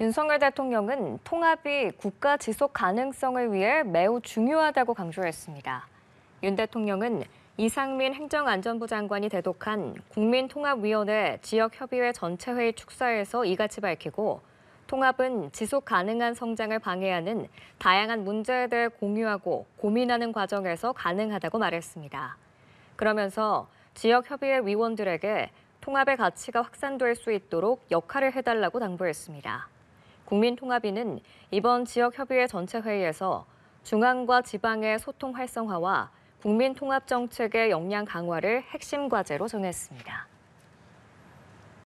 윤석열 대통령은 통합이 국가 지속 가능성을 위해 매우 중요하다고 강조했습니다. 윤 대통령은 이상민 행정안전부 장관이 대독한 국민통합위원회 지역협의회 전체회의 축사에서 이같이 밝히고 통합은 지속 가능한 성장을 방해하는 다양한 문제에 대해 공유하고 고민하는 과정에서 가능하다고 말했습니다. 그러면서 지역협의회 위원들에게 통합의 가치가 확산될 수 있도록 역할을 해달라고 당부했습니다. 국민통합위는 이번 지역협의회 전체 회의에서 중앙과 지방의 소통 활성화와 국민통합정책의 역량 강화를 핵심 과제로 정했습니다.